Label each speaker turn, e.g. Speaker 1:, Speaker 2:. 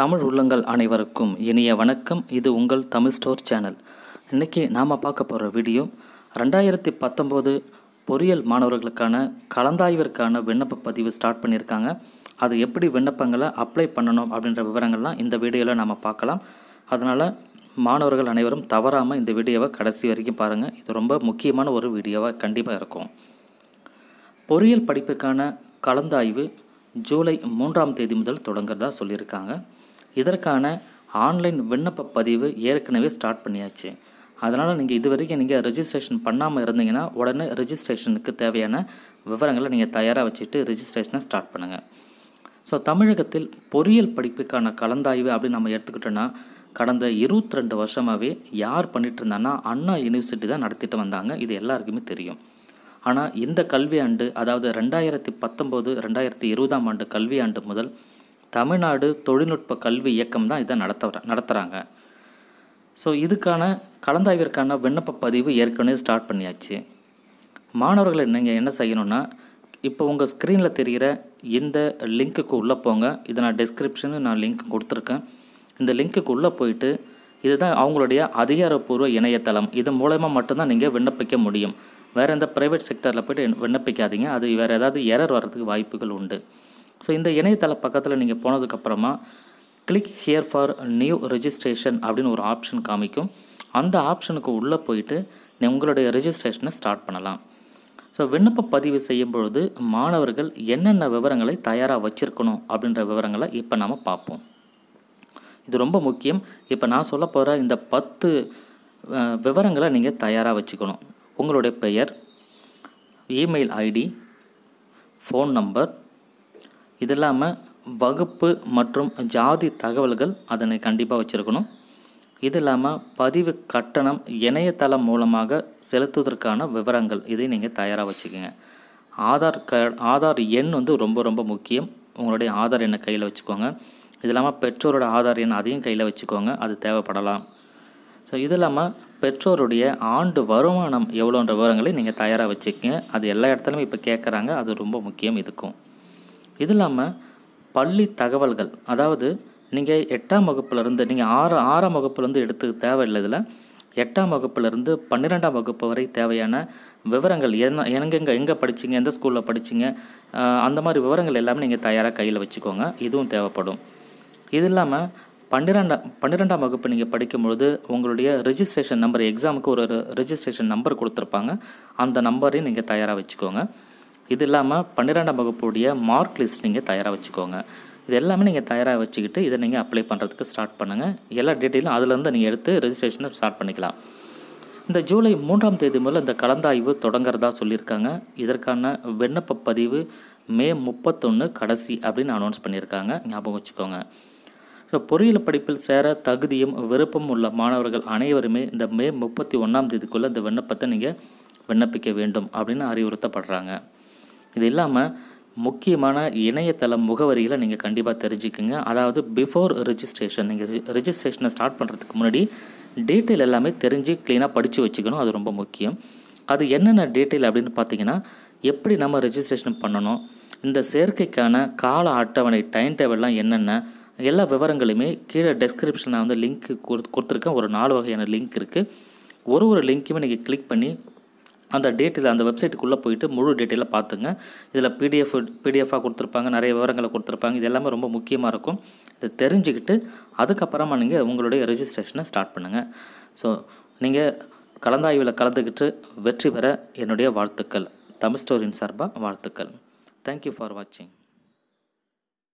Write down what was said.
Speaker 1: தமிழ் உள்ளங்கள் அனைவருக்கும் இனிய வணக்கம் இது உங்கள் தமிழ் ஸ்டோர் சேனல் இன்றைக்கி நாம் பார்க்க போகிற வீடியோ ரெண்டாயிரத்தி பத்தொம்போது பொறியியல் மாணவர்களுக்கான கலந்தாய்விற்கான விண்ணப்ப பதிவு ஸ்டார்ட் பண்ணியிருக்காங்க அது எப்படி விண்ணப்பங்களை அப்ளை பண்ணணும் அப்படின்ற விவரங்கள்லாம் இந்த வீடியோவில் நாம் பார்க்கலாம் அதனால் மாணவர்கள் அனைவரும் தவறாமல் இந்த வீடியோவை கடைசி வரைக்கும் பாருங்கள் இது ரொம்ப முக்கியமான ஒரு வீடியோவாக கண்டிப்பாக இருக்கும் பொறியியல் படிப்பிற்கான கலந்தாய்வு ஜூலை மூன்றாம் தேதி முதல் தொடங்குறதா சொல்லியிருக்காங்க இதற்கான ஆன்லைன் விண்ணப்ப பதிவு ஏற்கனவே ஸ்டார்ட் பண்ணியாச்சு அதனால் நீங்கள் இது வரைக்கும் நீங்கள் ரெஜிஸ்ட்ரேஷன் பண்ணாமல் இருந்தீங்கன்னா உடனே ரெஜிஸ்ட்ரேஷனுக்கு தேவையான விவரங்களை நீங்கள் தயாராக வச்சுட்டு ரெஜிஸ்ட்ரேஷனை ஸ்டார்ட் பண்ணுங்கள் ஸோ தமிழகத்தில் பொறியியல் படிப்புக்கான கலந்தாய்வு அப்படின்னு நம்ம எடுத்துக்கிட்டோன்னா கடந்த இருபத்தி ரெண்டு வருஷமாகவே யார் பண்ணிகிட்டு இருந்தாங்கன்னா அண்ணா யூனிவர்சிட்டி தான் நடத்திட்டு வந்தாங்க இது எல்லாருக்குமே தெரியும் ஆனால் இந்த கல்வியாண்டு அதாவது ரெண்டாயிரத்தி பத்தொம்போது ரெண்டாயிரத்தி இருபதாம் ஆண்டு கல்வியாண்டு முதல் தமிழ்நாடு தொழில்நுட்ப கல்வி இயக்கம் தான் இதை நடத்த நடத்துகிறாங்க ஸோ இதுக்கான கலந்தாய்விற்கான விண்ணப்ப பதிவு ஏற்கனவே ஸ்டார்ட் பண்ணியாச்சு மாணவர்கள் நீங்கள் என்ன செய்யணும்னா இப்போ உங்கள் ஸ்க்ரீனில் தெரிகிற இந்த லிங்க்குக்கு உள்ளே போங்க இதை நான் டிஸ்கிரிப்ஷனு நான் லிங்க் கொடுத்துருக்கேன் இந்த லிங்க்குக்கு உள்ளே போயிட்டு இதுதான் அவங்களுடைய அதிகாரப்பூர்வ இணையதளம் இது மூலயமா மட்டும்தான் நீங்கள் விண்ணப்பிக்க முடியும் வேறு எந்த ப்ரைவேட் செக்டரில் போய்ட்டு விண்ணப்பிக்காதீங்க அது வேறு ஏதாவது எரர் வர்றதுக்கு வாய்ப்புகள் உண்டு ஸோ இந்த இணையதள பக்கத்தில் நீங்கள் போனதுக்கப்புறமா click here for new registration அப்படின்னு ஒரு ஆப்ஷன் காமிக்கும் அந்த ஆப்ஷனுக்கு உள்ளே போயிட்டு உங்களுடைய ரெஜிஸ்ட்ரேஷனை ஸ்டார்ட் பண்ணலாம் ஸோ விண்ணப்ப பதிவு செய்யும் பொழுது மாணவர்கள் என்னென்ன விவரங்களை தயாராக வச்சுருக்கணும் அப்படின்ற விவரங்களை இப்போ நாம் பார்ப்போம் இது ரொம்ப முக்கியம் இப்போ நான் சொல்ல போகிற இந்த பத்து விவரங்களை நீங்கள் தயாராக வச்சுக்கணும் உங்களுடைய பெயர் இமெயில் ஐடி ஃபோன் நம்பர் இது இல்லாமல் வகுப்பு மற்றும் ஜாதி தகவல்கள் அதனை கண்டிப்பாக வச்சுருக்கணும் இது இல்லாமல் பதிவு கட்டணம் இணையதளம் மூலமாக செலுத்துவதற்கான விவரங்கள் இதை நீங்கள் தயாராக வச்சுக்கோங்க ஆதார் கார்டு ஆதார் எண் வந்து ரொம்ப ரொம்ப முக்கியம் உங்களுடைய ஆதார் எண்ணை கையில் வச்சுக்கோங்க இது இல்லாமல் பெற்றோரோட ஆதார் எண் அதையும் கையில் வச்சுக்கோங்க அது தேவைப்படலாம் ஸோ இது இல்லாமல் பெற்றோருடைய ஆண்டு வருமானம் எவ்வளோன்ற விவரங்களை நீங்கள் தயாராக வச்சுக்கோங்க அது எல்லா இடத்துலையும் இப்போ கேட்குறாங்க அது ரொம்ப முக்கியம் இதுக்கும் இது இல்லாமல் பள்ளி தகவல்கள் அதாவது நீங்கள் எட்டாம் வகுப்புலேருந்து நீங்கள் ஆறு ஆறாம் வகுப்புலேருந்து எடுத்து தேவையில்லை இதில் எட்டாம் வகுப்புலேருந்து பன்னிரெண்டாம் வகுப்பு வரை தேவையான விவரங்கள் என்ன எங்கெங்கே எங்கே படிச்சிங்க எந்த ஸ்கூலில் படிச்சிங்க அந்த மாதிரி விவரங்கள் எல்லாமே நீங்கள் தயாராக கையில் வச்சுக்கோங்க இதுவும் தேவைப்படும் இது இல்லாமல் பன்னிரெண்டாம் பன்னிரெண்டாம் வகுப்பு நீங்கள் படிக்கும்பொழுது உங்களுடைய ரிஜிஸ்ட்ரேஷன் நம்பர் எக்ஸாமுக்கு ஒரு ரிஜிஸ்ட்ரேஷன் நம்பர் கொடுத்துருப்பாங்க அந்த நம்பரையும் நீங்கள் தயாராக வச்சுக்கோங்க இது இல்லாமல் பன்னிரெண்டாம் வகுப்புடைய மார்க் லிஸ்ட் நீங்கள் தயாராக வச்சுக்கோங்க இது எல்லாமே நீங்கள் தயாராக வச்சுக்கிட்டு இதை நீங்கள் அப்ளை பண்ணுறதுக்கு ஸ்டார்ட் பண்ணுங்கள் எல்லா டீட்டெயிலும் அதுலேருந்து நீங்கள் எடுத்து ரெஜிஸ்ட்ரேஷனை ஸ்டார்ட் பண்ணிக்கலாம் இந்த ஜூலை மூன்றாம் தேதி முதல் இந்த கலந்தாய்வு தொடங்குறதா சொல்லியிருக்காங்க இதற்கான விண்ணப்ப பதிவு மே முப்பத்தொன்று கடைசி அப்படின்னு அனௌன்ஸ் பண்ணியிருக்காங்க ஞாபகம் வச்சுக்கோங்க ஸோ பொறியியல் படிப்பில் சேர தகுதியும் விருப்பமும் உள்ள மாணவர்கள் அனைவருமே இந்த மே முப்பத்தி ஒன்றாம் தேதிக்குள்ளே இந்த விண்ணப்பத்தை நீங்கள் விண்ணப்பிக்க வேண்டும் அப்படின்னு அறிவுறுத்தப்படுறாங்க இது இல்லாமல் முக்கியமான இணையதள முகவரியில் நீங்கள் கண்டிப்பாக தெரிஞ்சுக்கோங்க அதாவது பிஃபோர் ரிஜிஸ்ட்ரேஷன் நீங்கள் ரிஜிஸ்ட்ரேஷனை ஸ்டார்ட் பண்ணுறதுக்கு முன்னாடி டீட்டெயில் எல்லாமே தெரிஞ்சு க்ளீனாக படித்து வச்சுக்கணும் அது ரொம்ப முக்கியம் அது என்னென்ன டீட்டெயில் அப்படின்னு பார்த்தீங்கன்னா எப்படி நம்ம ரிஜிஸ்ட்ரேஷன் பண்ணணும் இந்த சேர்க்கைக்கான கால அட்டவணை டைம் டேபிள்லாம் என்னென்ன எல்லா விவரங்களுமே கீழே டெஸ்கிரிப்ஷனில் வந்து லிங்க் கொடுத்துருக்கேன் ஒரு நாலு வகையான லிங்க் இருக்குது ஒரு ஒரு லிங்க்குமே நீங்கள் கிளிக் பண்ணி அந்த டேட்டில் அந்த வெப்சைட்டுக்குள்ளே போயிட்டு முழு டீட்டெயிலாக பார்த்துங்க இதில் பிடிஎஃப் பிடிஎஃபாக கொடுத்துருப்பாங்க நிறைய விவரங்களை கொடுத்துருப்பாங்க இது எல்லாமே ரொம்ப முக்கியமாக இருக்கும் இதை தெரிஞ்சுக்கிட்டு அதுக்கப்புறமா நீங்கள் உங்களுடைய ரெஜிஸ்ட்ரேஷனை ஸ்டார்ட் பண்ணுங்கள் ஸோ நீங்கள் கலந்தாய்வில் கலந்துக்கிட்டு வெற்றி பெற என்னுடைய வாழ்த்துக்கள் தமிழ் ஸ்டோரியின் சார்பாக வாழ்த்துக்கள் தேங்க்யூ ஃபார் வாட்சிங்